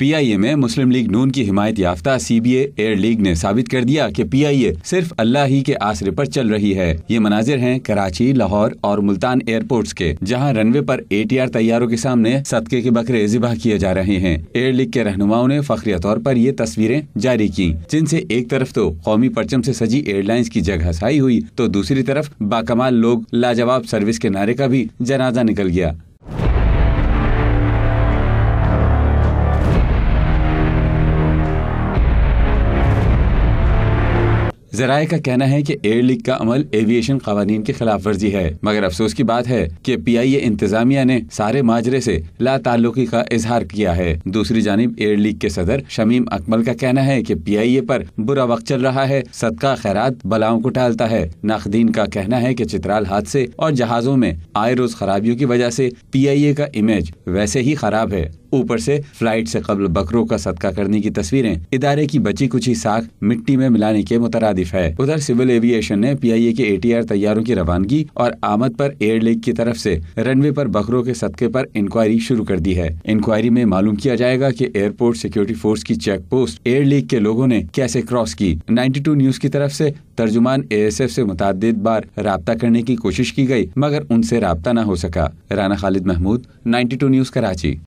PIA में मुस्लिम league नून की हिमायत याफ्ता सीबीए एयर लीग ने साबित कर दिया कि पीआईए सिर्फ अल्लाह ही के आसरे पर चल रही है ये मनाजिर हैं कराची लाहौर और मुल्तान एयरपोर्ट्स के जहां रनवे पर एटीआर तैयारों के सामने सदके के बकरे जिबा किए जा रहे हैं एयर लीग के रहनुमाओं ने फखरिया तौर पर ये तस्वीरें जारी की जिनसे एक तरफ तो कौमी परचम से सजी एयरलाइंस की जगह हुई तो दूसरी तरफ बाकमाल लोग लाजवाब सर्विस के नारे का भी जनाजा निकल गया जराये का कहना है कि एयर लीग का अमल एविएशन कवानीन की खिलाफ वर्जी है मगर अफसोस की बात है कि पी आई ए इंतजामिया ने सारे माजरे से लाताल्लुकी का इजहार किया है दूसरी जानब एयर लीग के सदर शमीम अकमल का कहना है की पी आई ए पर बुरा वक्त चल रहा है सदका खैरात बलाओं को टालता है नाकदीन का कहना है की चित्राल हादसे और जहाजों में आए रोज खराबियों की वजह ऐसी पी आई ए का इमेज वैसे ही खराब है ऊपर से फ्लाइट से कबल बकरों का सदका करने की तस्वीरें इदारे की बची कुची साख मिट्टी में मिलाने के मुतरदिफ है उधर सिविल एविएशन ने पी आई ए के ए टी आर तैयारों की रवानगी और आमद पर एयर लेक की तरफ से रनवे पर बकरों के सदके पर इंक्वायरी शुरू कर दी है इंक्वायरी में मालूम किया जाएगा कि एयरपोर्ट सिक्योरिटी फोर्स की चेक पोस्ट एयर लीग के लोगों ने कैसे क्रॉस की 92 न्यूज की तरफ से तर्जुमान एस एफ ऐसी मुतद बार रबता करने की कोशिश की गई मगर उनसे रबता न हो सका राना खालिद महमूद 92 न्यूज कराची